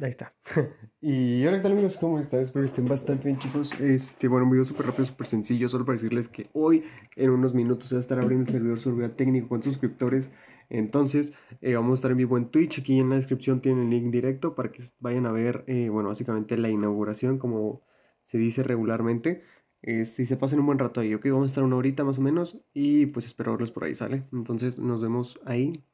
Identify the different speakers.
Speaker 1: Ahí
Speaker 2: está.
Speaker 1: y hola, tal amigos? ¿Cómo están? Espero que estén bastante bien, chicos. Este, bueno, un video súper rápido, súper sencillo, solo para decirles que hoy, en unos minutos, voy a estar abriendo el servidor Sorbea Técnico con suscriptores. Entonces, eh, vamos a estar en vivo en Twitch. Aquí en la descripción tienen el link directo para que vayan a ver, eh, bueno, básicamente la inauguración, como se dice regularmente. Este, y se pasen un buen rato ahí, ok. Vamos a estar una horita más o menos. Y pues espero verlos por ahí, ¿sale? Entonces, nos vemos ahí.